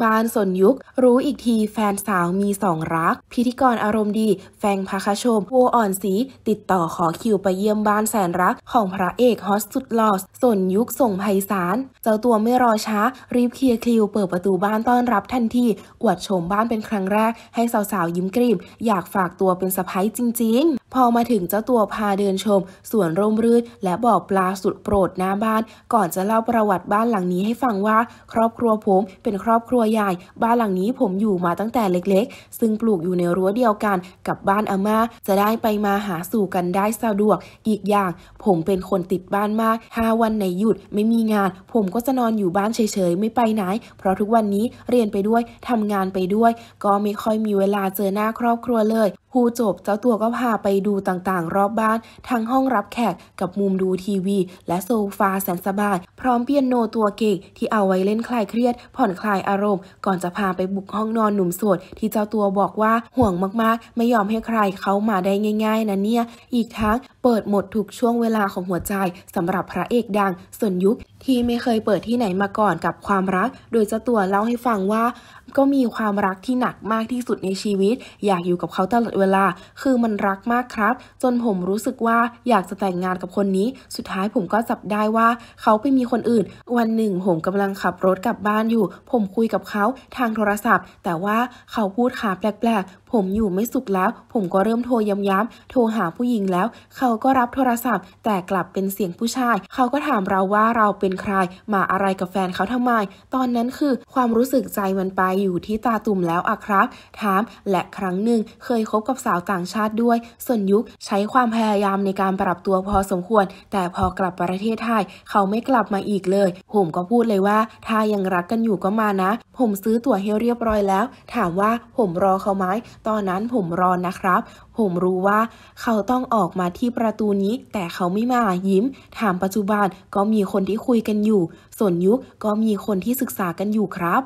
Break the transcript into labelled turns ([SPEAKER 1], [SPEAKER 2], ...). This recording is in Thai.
[SPEAKER 1] บานสนยุค รู้อีกทีแฟนสาวมีสองรัก พิธีกรอารมณ์ดี แฟงพาคชมวัวอ่อนสี ติดต่อขอคิวไปเยี่ยมบ้านแสนรักของพระเอกฮอตสุดหล่อสนยุคส่งไพศาล เจ้าตัวไม่รอช้ารีบเคลียร์คิวเปิดประตูบ้านต้อนรับทันทีอวดโฉมบ้านเป็นครั้งแรก ให้สาวๆ ยิ้มกริบอยากฝากตัวเป็นสะพ้ายจริง ๆพอมาถึงเจ้าตัวพาเดินชมสวนร่มรื่นและบ่อปลาสุดโปรดหน้าบ้าน ก่อนจะเล่าประวัติบ้านหลังนี้ให้ฟังว่าครอบครัวผมเป็นครอบครัวใหญ่บ้านหลังนี้ผมอยู่มาตั้งแต่เล็ก ๆ ซึ่งปลูกอยู่ในรั้วเดียวกันกับบ้านอาม่าจะได้ไปมาหาสู่กันได้สะดวก อีกอย่างผมเป็นคนติดบ้านมากห้าวันไหนหยุดไม่มีงาน ผมก็จะนอนอยู่บ้านเฉยๆไม่ไปไหน เพราะทุกวันนี้เรียนไปด้วยทำงานไปด้วย ก็ไม่ค่อยมีเวลาเจอหน้าครอบครัวเลยพูจบเจ้าตัวก็พาไปดูต่างๆรอบบ้านทั้งห้องรับแขกกับมุมดูทีวีและโซฟาแสนสบาย พร้อมเปียโนตัวเก่งที่เอาไว้เล่นคลายเครียด ผ่อนคลายอารมณ์ก่อนจะพาไปบุกห้องนอนหนุ่มโสดที่เจ้าตัวบอกว่าห่วงมากๆ ไม่ยอมให้ใครเขามาได้ง่ายๆนะเนี่ยอีกทั้งเปิดหมดทุกช่วงเวลาของหัวใจสำหรับพระเอกดังส่วนยุคที่ไม่เคยเปิดที่ไหนมาก่อนกับความรัก โดยเจ้าตัวเล่าให้ฟังว่าก็มีความรักที่หนักมากที่สุดในชีวิต อยากอยู่กับเขาตลอดเวลาคือมันรักมากครับ จนผมรู้สึกว่าอยากจะแต่งงานกับคนนี้ สุดท้ายผมก็จับได้ว่า เขาไปมีคนอื่น วันหนึ่งผมกำลังขับรถกลับบ้านอยู่ ผมคุยกับเขาทางโทรศัพท์ แต่ว่าเขาพูดขาแปลกๆ ผมอยู่ไม่สุขแล้ว ผมก็เริ่มโทรย้ำๆโทรหาผู้หญิงแล้ว เขาก็รับโทรศัพท์ แต่กลับเป็นเสียงผู้ชาย เขาก็ถามเราว่าเราเป็นใคร มาอะไรกับแฟนเขาทำไมตอนนั้นคือความรู้สึกใจมันไปอยู่ที่ตาตุ่มแล้วอะครับ ถามและครั้งหนึ่งเคยคบกับสาวต่างชาติด้วย ส่วนยุคใช้ความพยายามในการปรับตัวพอสมควร แต่พอกลับประเทศไทยเขาไม่กลับมาอีกเลย ผมก็พูดเลยว่า ถ้ายังรักกันอยู่ก็มานะ ผมซื้อตั๋วให้เรียบร้อยแล้ว ถามว่าผมรอเขาไหมตอนนั้นผมรอนะครับ ผมรู้ว่า เขาต้องออกมาที่ประตูนี้ แต่เขาไม่มา ยิ้ม ถามปัจจุบันก็มีคนที่คุยกันอยู่ ส่วนยุคก็มีคนที่ศึกษากันอยู่ครับ